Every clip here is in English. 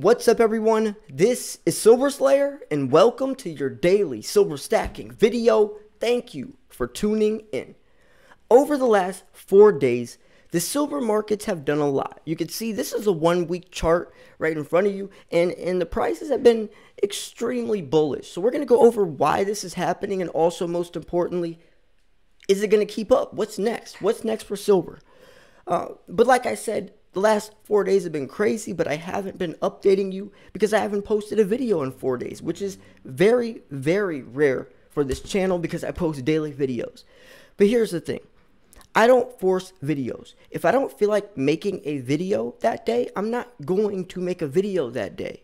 what's up everyone? This is Silver Slayer and welcome to your daily silver stacking video. Thank you for tuning in. Over the last four days, the silver markets have done a lot. You can see this is a one week chart right in front of you and, and the prices have been extremely bullish. So we're going to go over why this is happening and also most importantly, is it going to keep up? What's next? What's next for silver? Uh, but like I said, the last four days have been crazy, but I haven't been updating you because I haven't posted a video in four days, which is very, very rare for this channel because I post daily videos. But here's the thing. I don't force videos. If I don't feel like making a video that day, I'm not going to make a video that day.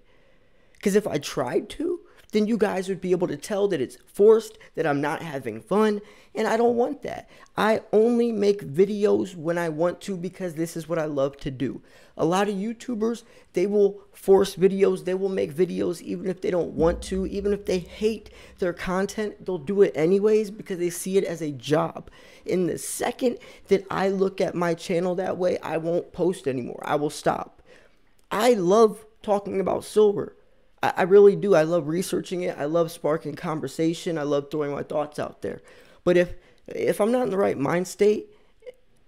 Because if I tried to, then you guys would be able to tell that it's forced, that I'm not having fun, and I don't want that. I only make videos when I want to because this is what I love to do. A lot of YouTubers, they will force videos, they will make videos even if they don't want to, even if they hate their content, they'll do it anyways because they see it as a job. In the second that I look at my channel that way, I won't post anymore. I will stop. I love talking about silver. I, I really do. I love researching it. I love sparking conversation. I love throwing my thoughts out there. But if if I'm not in the right mind state,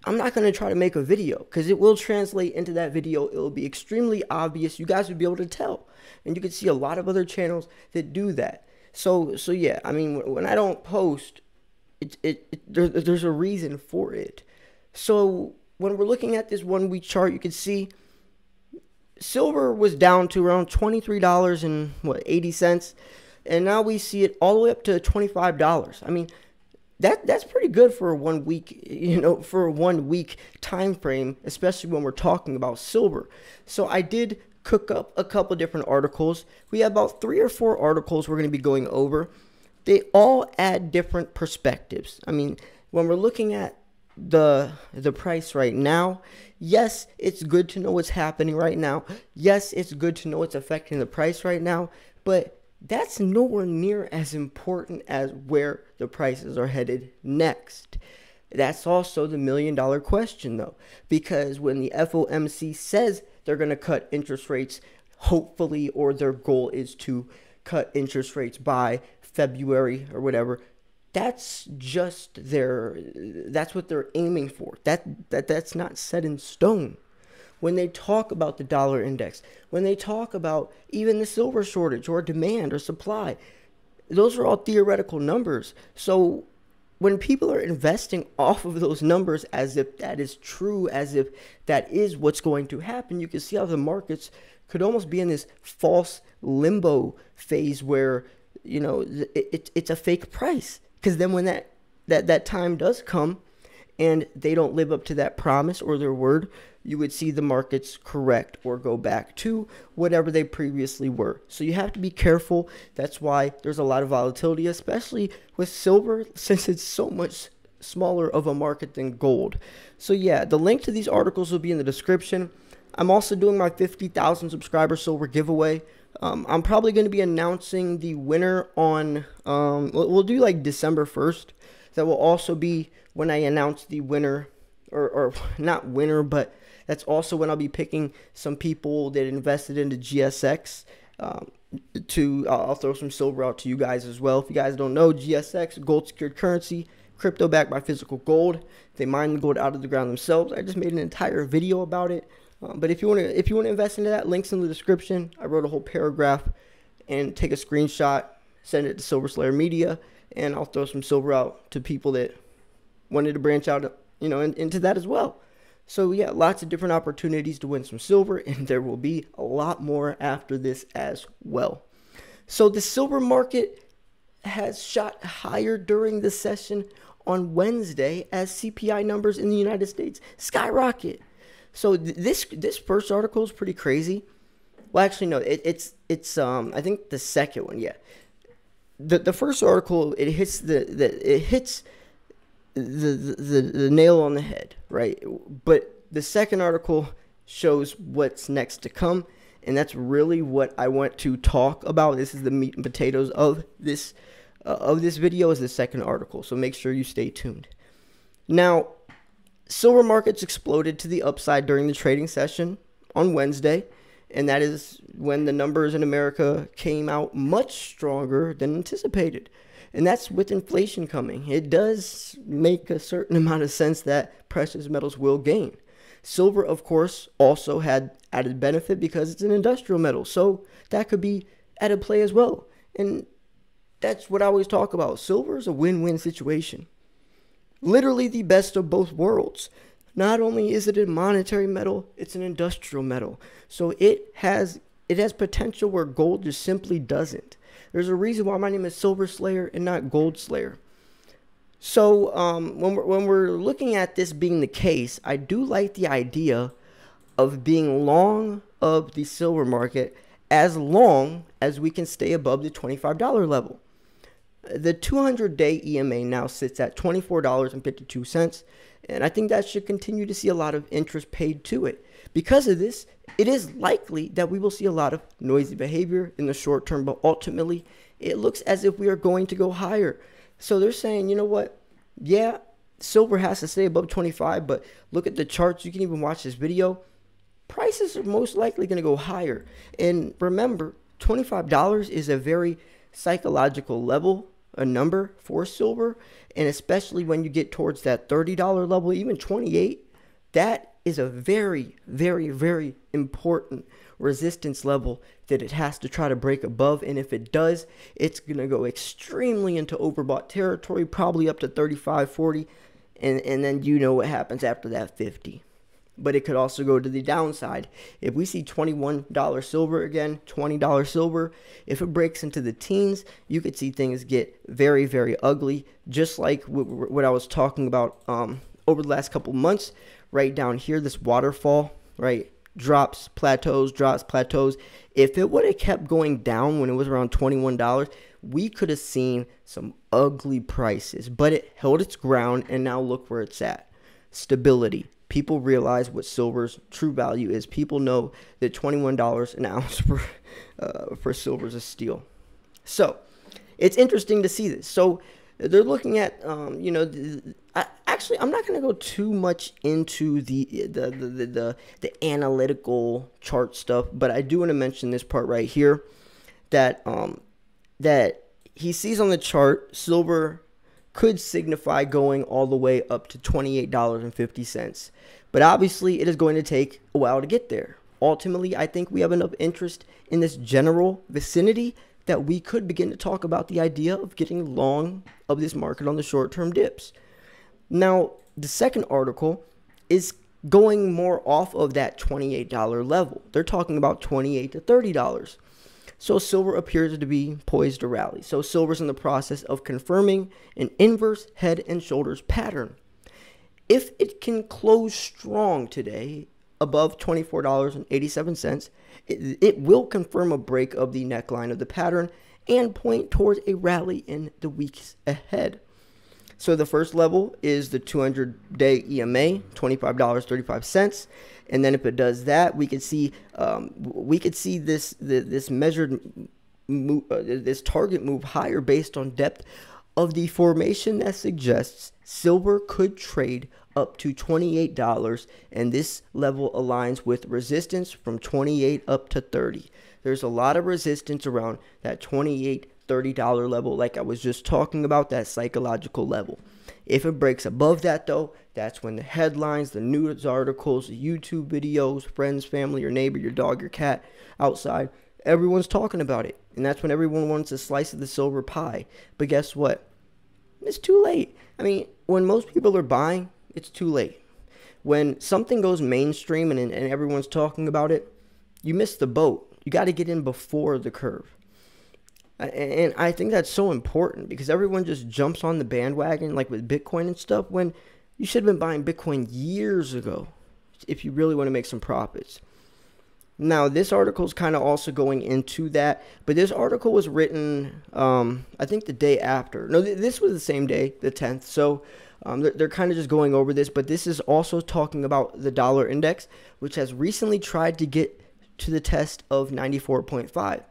I'm not going to try to make a video because it will translate into that video. It will be extremely obvious. You guys would be able to tell. And you can see a lot of other channels that do that. So, so yeah, I mean, when I don't post, it, it, it there, there's a reason for it. So when we're looking at this one week chart, you can see silver was down to around $23 and what 80 cents and now we see it all the way up to $25 i mean that that's pretty good for one week you know for one week time frame especially when we're talking about silver so i did cook up a couple different articles we have about three or four articles we're going to be going over they all add different perspectives i mean when we're looking at the the price right now. Yes, it's good to know what's happening right now. Yes, it's good to know what's affecting the price right now, but that's nowhere near as important as where the prices are headed next. That's also the million dollar question though, because when the FOMC says they're going to cut interest rates hopefully or their goal is to cut interest rates by February or whatever, that's just their that's what they're aiming for that, that that's not set in stone when they talk about the dollar index when they talk about even the silver shortage or demand or supply those are all theoretical numbers so when people are investing off of those numbers as if that is true as if that is what's going to happen you can see how the markets could almost be in this false limbo phase where you know it, it it's a fake price because then when that, that, that time does come and they don't live up to that promise or their word, you would see the markets correct or go back to whatever they previously were. So you have to be careful. That's why there's a lot of volatility, especially with silver, since it's so much smaller of a market than gold. So yeah, the link to these articles will be in the description. I'm also doing my 50,000 subscriber silver giveaway. Um, I'm probably going to be announcing the winner on, um, we'll, we'll, do like December 1st. That will also be when I announce the winner, or, or not winner, but that's also when I'll be picking some people that invested into GSX. Um, to uh, I'll throw some silver out to you guys as well. If you guys don't know, GSX, gold secured currency, crypto backed by physical gold. They mine the gold out of the ground themselves. I just made an entire video about it. Um, but if you want to if you want to invest into that, links in the description. I wrote a whole paragraph and take a screenshot, send it to Silver Slayer Media, and I'll throw some silver out to people that wanted to branch out, you know, in, into that as well. So yeah, lots of different opportunities to win some silver, and there will be a lot more after this as well. So the silver market has shot higher during the session on Wednesday as CPI numbers in the United States skyrocket. So th- this this first article is pretty crazy. Well, actually, no. It, it's it's um I think the second one. Yeah, the the first article it hits the, the it hits the, the the nail on the head, right? But the second article shows what's next to come, and that's really what I want to talk about. This is the meat and potatoes of this uh, of this video is the second article. So make sure you stay tuned. Now, Silver markets exploded to the upside during the trading session on Wednesday, and that is when the numbers in America came out much stronger than anticipated. And that's with inflation coming. It does make a certain amount of sense that precious metals will gain. Silver, of course, also had added benefit because it's an industrial metal. So that could be at a play as well. And that's what I always talk about. Silver is a win win situation literally the best of both worlds. Not only is it a monetary metal, it's an industrial metal. So it has it has potential where gold just simply doesn't. There's a reason why my name is Silver Slayer and not Gold Slayer. So um, when we're, when we're looking at this being the case, I do like the idea of being long of the silver market as long as we can stay above the $25 level. The 200 day EMA now sits at $24.52, and I think that should continue to see a lot of interest paid to it. Because of this, it is likely that we will see a lot of noisy behavior in the short term, but ultimately, it looks as if we are going to go higher. So they're saying, you know what? Yeah, silver has to stay above 25, but look at the charts. You can even watch this video. Prices are most likely going to go higher. And remember, $25 is a very psychological level a number for silver, and especially when you get towards that $30 level, even 28, that is a very, very, very important resistance level that it has to try to break above. And if it does, it's going to go extremely into overbought territory, probably up to 35, 40. And, and then you know what happens after that 50 but it could also go to the downside. If we see $21 silver again, $20 silver, if it breaks into the teens, you could see things get very, very ugly, just like what I was talking about um, over the last couple months. Right down here, this waterfall, right? Drops, plateaus, drops, plateaus. If it would have kept going down when it was around $21, we could have seen some ugly prices, but it held its ground and now look where it's at. Stability, people realize what silver's true value is. People know that $21 an ounce for, uh, for silver is a steal. So it's interesting to see this. So they're looking at, um, you know, the, I, actually, I'm not going to go too much into the the, the, the, the, the analytical chart stuff, but I do want to mention this part right here that, um, that he sees on the chart silver could signify going all the way up to $28.50. But obviously, it is going to take a while to get there. Ultimately, I think we have enough interest in this general vicinity that we could begin to talk about the idea of getting long of this market on the short term dips. Now, the second article is going more off of that $28 level. They're talking about $28 to $30 so silver appears to be poised to rally. So silver's in the process of confirming an inverse head and shoulders pattern. If it can close strong today above $24.87, it, it will confirm a break of the neckline of the pattern and point towards a rally in the weeks ahead. So the first level is the 200 day EMA, $25.35. And then if it does that, we could see um, we could see this the, this measured move, uh, this target move higher based on depth of the formation that suggests silver could trade up to $28 and this level aligns with resistance from 28 up to 30 there's a lot of resistance around that 28 $30 level, like I was just talking about, that psychological level. If it breaks above that, though, that's when the headlines, the news articles, YouTube videos, friends, family, your neighbor, your dog, your cat outside, everyone's talking about it. And that's when everyone wants a slice of the silver pie. But guess what? It's too late. I mean, when most people are buying, it's too late. When something goes mainstream and, and everyone's talking about it, you miss the boat. You got to get in before the curve. And I think that's so important because everyone just jumps on the bandwagon, like with Bitcoin and stuff, when you should have been buying Bitcoin years ago if you really want to make some profits. Now, this article is kind of also going into that, but this article was written, um, I think, the day after. No, th this was the same day, the 10th. So um, they're, they're kind of just going over this, but this is also talking about the dollar index, which has recently tried to get to the test of 94.5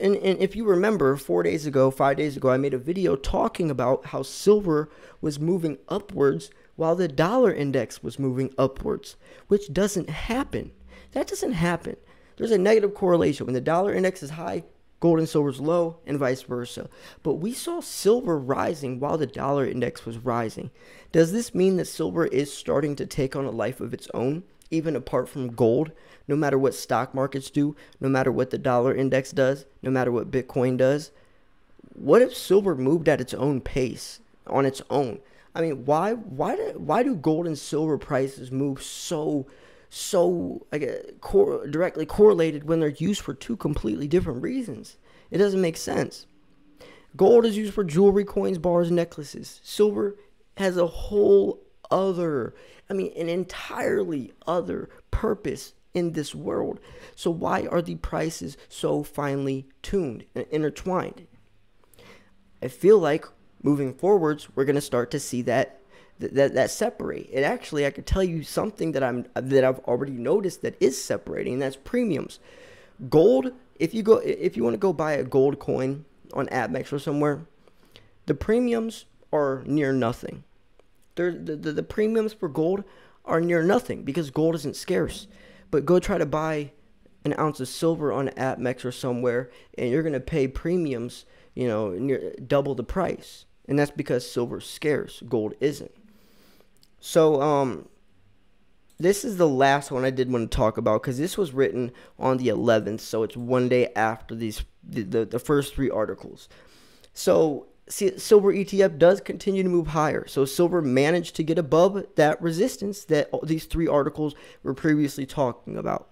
and, and if you remember, four days ago, five days ago, I made a video talking about how silver was moving upwards while the dollar index was moving upwards, which doesn't happen. That doesn't happen. There's a negative correlation. When the dollar index is high, gold and silver is low, and vice versa. But we saw silver rising while the dollar index was rising. Does this mean that silver is starting to take on a life of its own? even apart from gold, no matter what stock markets do, no matter what the dollar index does, no matter what Bitcoin does, what if silver moved at its own pace on its own? I mean, why why do, why do gold and silver prices move so so I guess, cor directly correlated when they're used for two completely different reasons? It doesn't make sense. Gold is used for jewelry, coins, bars, necklaces. Silver has a whole other, I mean, an entirely other purpose in this world. So, why are the prices so finely tuned and intertwined? I feel like moving forwards, we're going to start to see that. That, that separate It actually i could tell you something that i'm that i've already noticed that is separating and that's premiums gold if you go if you want to go buy a gold coin on abmex or somewhere the premiums are near nothing the, the, the premiums for gold are near nothing because gold isn't scarce. But go try to buy an ounce of silver on Atmex or somewhere, and you're going to pay premiums, you know, near double the price. And that's because silver's scarce, gold isn't. So, um, this is the last one I did want to talk about because this was written on the 11th, so it's one day after these the, the, the first three articles. So see, silver ETF does continue to move higher. So silver managed to get above that resistance that these three articles were previously talking about.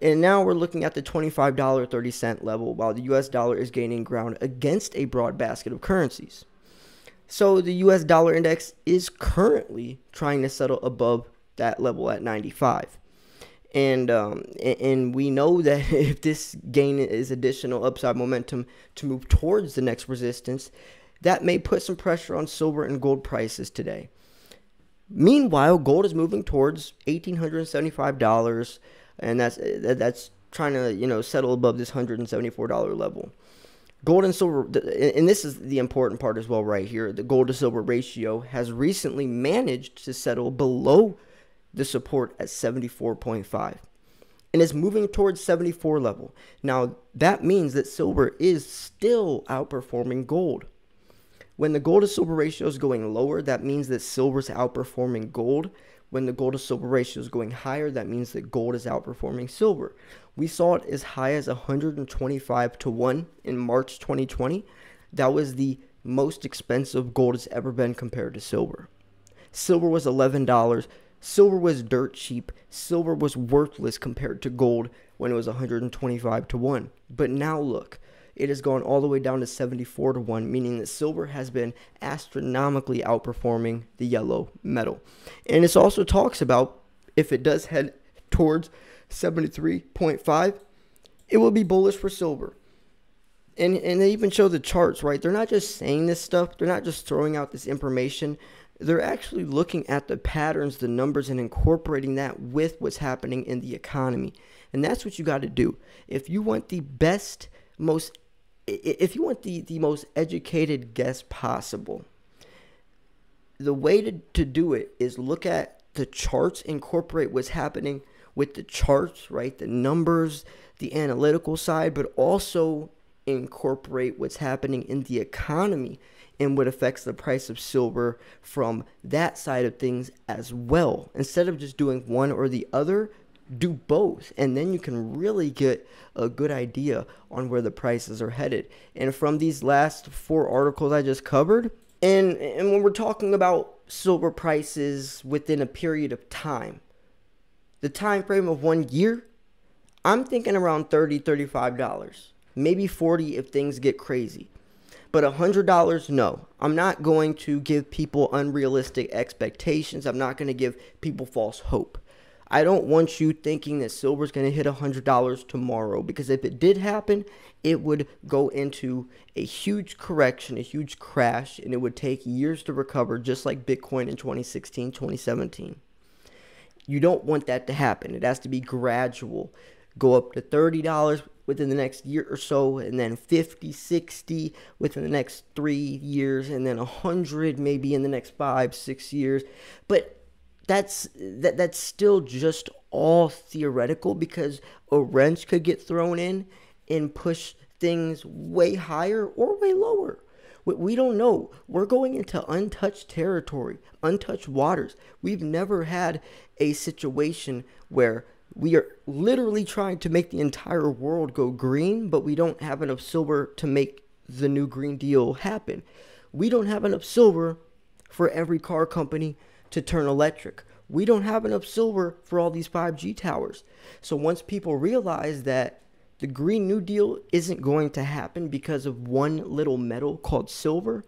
And now we're looking at the $25.30 level while the US dollar is gaining ground against a broad basket of currencies. So the US dollar index is currently trying to settle above that level at 95 and um, and we know that if this gain is additional upside momentum to move towards the next resistance, that may put some pressure on silver and gold prices today. Meanwhile, gold is moving towards $1,875, and that's that's trying to you know settle above this $174 level. Gold and silver, and this is the important part as well, right here. The gold to silver ratio has recently managed to settle below the support at 74.5 and is moving towards 74 level. Now, that means that silver is still outperforming gold. When the gold to silver ratio is going lower, that means that silver is outperforming gold. When the gold to silver ratio is going higher, that means that gold is outperforming silver. We saw it as high as 125 to 1 in March 2020. That was the most expensive gold has ever been compared to silver. Silver was $11. Silver was dirt cheap. Silver was worthless compared to gold when it was 125 to 1. But now look, it has gone all the way down to 74 to 1, meaning that silver has been astronomically outperforming the yellow metal. And it also talks about if it does head towards 73.5, it will be bullish for silver. And, and they even show the charts, right? They're not just saying this stuff, they're not just throwing out this information they're actually looking at the patterns, the numbers, and incorporating that with what's happening in the economy. And that's what you got to do. If you want the best, most if you want the, the most educated guess possible, the way to, to do it is look at the charts, incorporate what's happening with the charts, right? The numbers, the analytical side, but also incorporate what's happening in the economy and what affects the price of silver from that side of things as well. Instead of just doing one or the other, do both and then you can really get a good idea on where the prices are headed and from these last four articles i just covered and and when we're talking about silver prices within a period of time the time frame of one year i'm thinking around 30 35 dollars maybe 40 if things get crazy but $100 no i'm not going to give people unrealistic expectations i'm not going to give people false hope I don't want you thinking that silver's going to hit $100 tomorrow because if it did happen, it would go into a huge correction, a huge crash, and it would take years to recover, just like Bitcoin in 2016, 2017. You don't want that to happen. It has to be gradual. Go up to $30 within the next year or so, and then 50, 60 within the next three years, and then 100 maybe in the next five, six years. But that's that that's still just all theoretical because a wrench could get thrown in and push things way higher or way lower. We don't know. We're going into untouched territory, untouched waters. We've never had a situation where we are literally trying to make the entire world go green, but we don't have enough silver to make the new Green Deal happen. We don't have enough silver for every car company to turn electric. We don't have enough silver for all these 5G towers. So once people realize that the Green New Deal isn't going to happen because of one little metal called silver,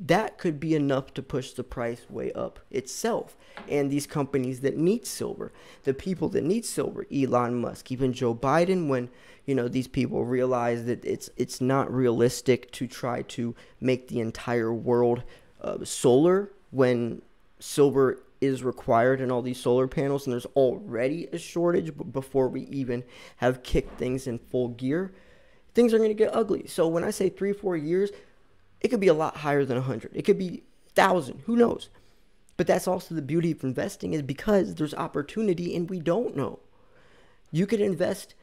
that could be enough to push the price way up itself. And these companies that need silver, the people that need silver, Elon Musk, even Joe Biden, when you know these people realize that it's it's not realistic to try to make the entire world uh, solar when silver is required in all these solar panels, and there's already a shortage before we even have kicked things in full gear, things are going to get ugly. So when I say three, four years, it could be a lot higher than 100. It could be 1,000. Who knows? But that's also the beauty of investing is because there's opportunity and we don't know. You could invest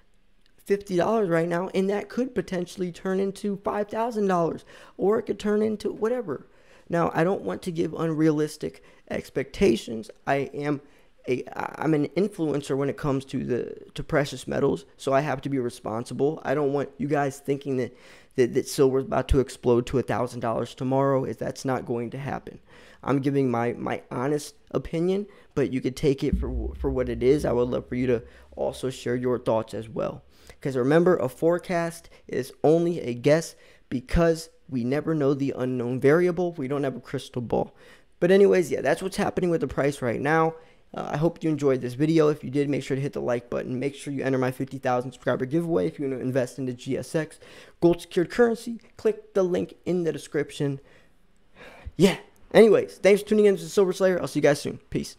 $50 right now, and that could potentially turn into $5,000 or it could turn into whatever. Now, I don't want to give unrealistic expectations. I am a am an influencer when it comes to the to precious metals, so I have to be responsible. I don't want you guys thinking that that, that silver's about to explode to a thousand dollars tomorrow. If that's not going to happen, I'm giving my my honest opinion, but you could take it for for what it is. I would love for you to also share your thoughts as well, because remember, a forecast is only a guess because we never know the unknown variable. We don't have a crystal ball. But anyways, yeah, that's what's happening with the price right now. Uh, I hope you enjoyed this video. If you did, make sure to hit the like button. Make sure you enter my 50,000 subscriber giveaway if you want to invest into GSX, gold secured currency. Click the link in the description. Yeah. Anyways, thanks for tuning in to Silver Slayer. I'll see you guys soon. Peace.